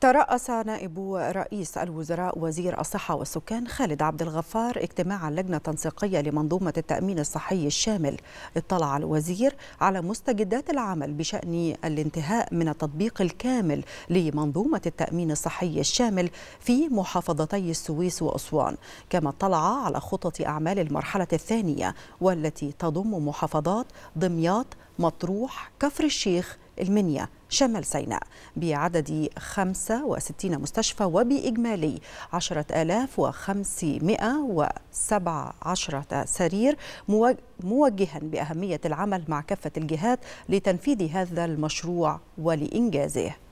ترأس نائب رئيس الوزراء وزير الصحة والسكان خالد عبد الغفار اجتماع اللجنة التنسيقية لمنظومة التأمين الصحي الشامل اطلع الوزير على مستجدات العمل بشأن الانتهاء من التطبيق الكامل لمنظومة التأمين الصحي الشامل في محافظتي السويس وأسوان كما اطلع على خطط أعمال المرحلة الثانية والتي تضم محافظات دمياط مطروح كفر الشيخ المنيا شمال سيناء بعدد 65 مستشفى وبإجمالي 10517 سرير موجها بأهمية العمل مع كافة الجهات لتنفيذ هذا المشروع ولإنجازه